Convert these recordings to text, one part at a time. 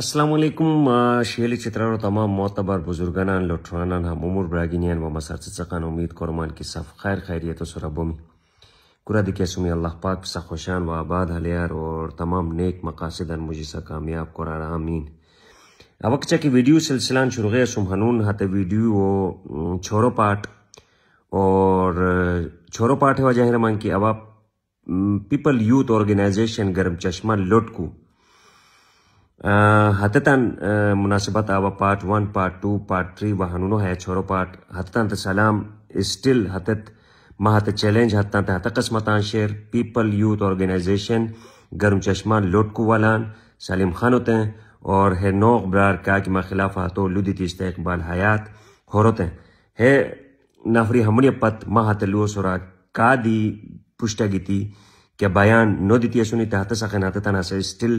السلام علیکم شہلی چترار اور تمام معتبر بزرگانان بزرگان لٹران امور براگینیان و مسر سخان امید کرمان کی صف خیر خیریت و سربو میں قرآد کیا سمی اللہ پاک ساخوشان و آباد حلیار اور تمام نیک مقاصد مجھا کامیاب قرآن امین ابکچہ کی ویڈیو سلسلان شروع سمحن ہت ویڈیو و چھور و پاٹ اور چھوڑو پاٹ ہے وجہ رمان کی اب پیپل یوتھ آرگنائزیشن گرم چشمہ لٹ حتتاً مناسبت آوا part one part two part three وہنونو ہے پارٹ تا سلام اسٹل حتت مہت چیلنج قسمتان شیر پیپل یوتھ آرگنائزیشن گرم چشمہ لوٹکو والان ہوتے ہیں اور ہے نوغ برار کا کہ خلاف خلاف ہاتھو لدیتی اقبال حیات ہو نافری ہمونی پت مہت لوو سورا کا دی پشتا گیتی کیا بیان نو دیتی سخن اسٹل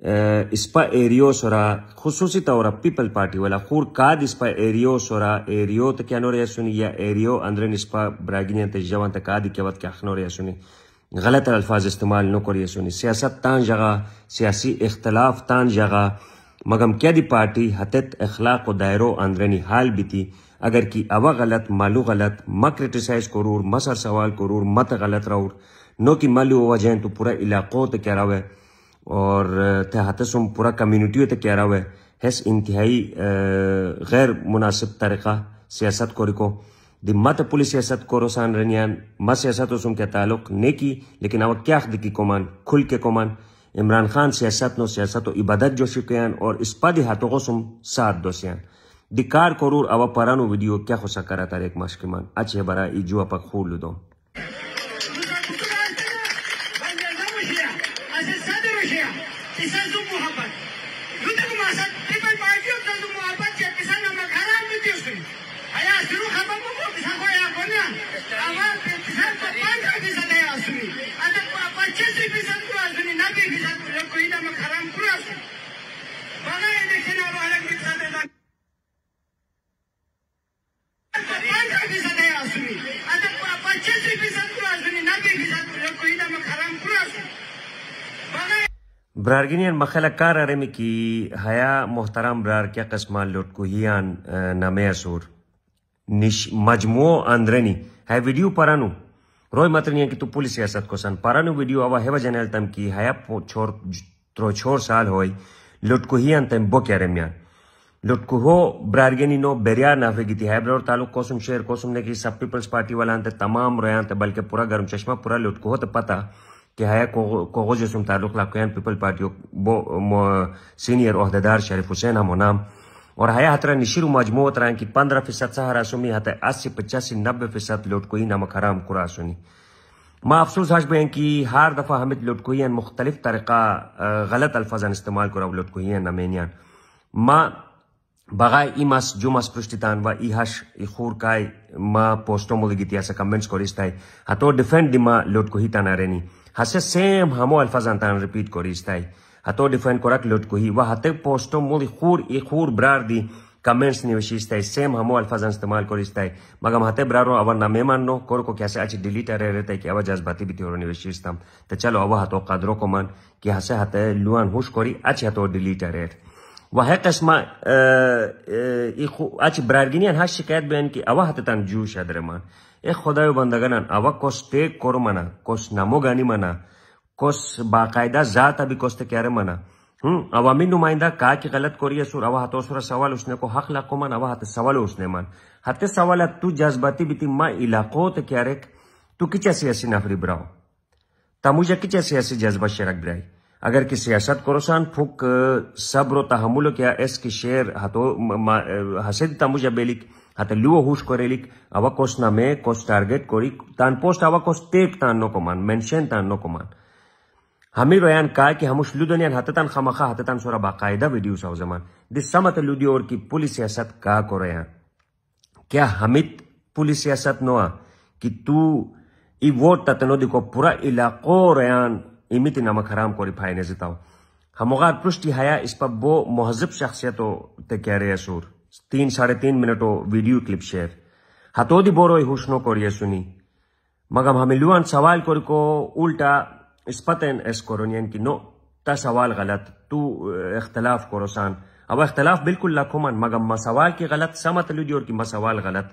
اسپا ایریو سره خصوصي توره پیپل پارټي ولا خور کاد اسپا ایریو سره ایریو ته کانو ریاسونی یا ایریو اندرن اسپا براګینه ته ژوند ته کادی کې وخت کې اخنو ریاسونی غلط الفاظ استعمال نو کوي سونی سیاست تان جگہ سیاسی اختلاف تان جگہ مگم کیا دی پارٹی حتت اخلاق و دائرو اندرنی حال بیتی اگر کی اوا غلط مالو غلط ما کرٹیسائز کرور مسر سوال کرور مت غلط رور نو کی مالو وجہ تو پورا علاقوں تے کہہ رہا ہے اور تھے سم پورا کمیونٹی کیا رہا ہوئے ہیس انتہائی غیر مناسب طریقہ سیاست کور کو دی مت پولی سیاست کورو سان رنیان ما سیاست اسم کے تعلق نہیں کی لیکن او کیا کی کومان کھل کے کومان عمران خان سیاست نو سیاست و عبادت جو شکیان اور دی ہاتھوں کو سم ساتھ دو سیان دی کار کرور اوا پرانو ویڈیو کیا خوشا کرا تاریک ایک مان اچھے برا ایجو پا خور لدو Isang subuhabat. Yun ang umasat برارگینین مخلق کار ارمی کی حیا محترم برار کیا قسمان لوٹ کو ہی آن نامی اصور نش مجموع اندرنی ہے ویڈیو پرانو روی مطرنی ہیں کہ تو پولیس سیاست کو سن پرانو ویڈیو آوا ہے وجنیل تم کی حیا چھوڑ ترو چھور سال ہوئی لوٹ کو ہی آن تم بو کیا رمیان لوٹ کو ہو برارگینی نو بریار نافے گی تھی ہے برار تعلق کوسم شہر کوسم نے کی سب پیپلز پارٹی والا آن تے تمام رویان تے بلکہ پورا گرم چشمہ پورا لوٹ کو ہو تے پتہ که ہے کوغوز اسم تعلق لاکین پیپل پارٹی سینئر عہدیدار شریف حسین ہم ہونام اور ہے نشیر و مجموع ترہن کی پندرہ فیصد سہر اسمی ہتے اسی پچاسی نبی فیصد لوٹ کوئی نمک حرام کرا سنی ما افسوس حج بین کی ہر دفعہ حمد لوٹ ان مختلف طریقہ غلط الفاظان استعمال کرا لوٹ کوئی ان نمینیان ما بغای ای ماس جو ماس پرشتیتان و ای ہش ای خور کائی ما پوستو مولگی تیاسا کمنٹس کوریستای ہتو ڈیفینڈ دی ما لوٹ کوئی تانا رینی হাসে সেম হামো আলফাজান্তান রিপিট করিস তাই হাতো ডিফাইন করাক লটকুহি ওয়া হাতে পোস্টো মুলি খুর ই খুর ব্রার দি कमेंट्स निवेशिस्ताई सेम हमो अल्फाजन इस्तेमाल करिस्ताई मगम हाथे ब्रारो अवर ना मेहमान नो कोर को कैसे अच्छी डिलीट अरे रहता है कि अवर जज्बाती भी थी निवेशिस्तम तो चलो अव हाथों कादरो को मन कि हसे हाथे लुआन हुश कोरी अच्छे हाथों डिलीट अरे वह कस्मा अच्छी ब्रारगिनी हा शिकायत बयान की अवा हाथे तन जूश अदरमान ای خدای و بندگانان اوا کشته کرو منا کش نموگانی منا کش باقاعده ذات ابھی کشته کیاره منا عوامی नुमाइंदा का कि गलत कोरिए सुर अवा हाथों सुर सवाल उसने को हक लाको मन अवा हाथ सवाल उसने मन हते सवाल तू जज्बाती बीती माँ इलाको तो क्या रेक तू किच ऐसी ऐसी नफरी बराओ तमुजा किच ऐसी ऐसी जज्बा शरक बिराई اگر کی سیاست کروسان پھوک صبر و تحمل کیا اس کی شیر ہتو حسد تا مجھے بیلک ہتا لیو ہوش کرے لک اوکوس نہ میں کوس ٹارگیٹ کوری تان پوسٹ کوس تیک تان نو کمان منشن تان نو کمان ہمی رویان کائے کہ ہموش لیو دنیا ہتا تان خمخا ہتا تان سورا باقاعدہ ویڈیو ساو زمان دس سمت لیو دی اور کی پولی سیاست کا کر رہا کیا ہمیت پولی سیاست نوہ کی تو ای ووٹ تتنو دیکھو پورا علاقوں رہا ایمیتی نمک حرام کوری پھائی نیزی تاو ہموغار پرشتی ہایا اس پا بو محذب شخصیتو تے کہہ رہے سور تین ساڑھے تین منٹو ویڈیو کلپ شیئر ہتو دی بورو ای حوشنو کوری سنی مگم ہمیں لوان سوال کوری کو الٹا اس پتن اس کورونین کی نو تا سوال غلط تو اختلاف کورو سان اب اختلاف بالکل لکھو من مگم ما سوال کی غلط سمت لیو دیور کی ما سوال غلط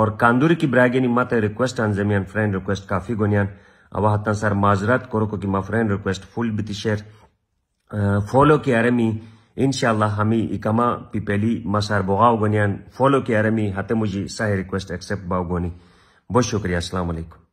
اور کاندوری کی برائے گی مات ریکویسٹ زمین فرین ریکویسٹ کافی حتن سر معذرت ریکویسٹ فل بیر فالو کی فولو کی ارمی انشاءاللہ ہمی اکما پی پیلی ماں سار بغا گونیان ارمی حتی مجی سای مجھے ایکسپ باؤ گونی بہت شکریہ السلام علیکم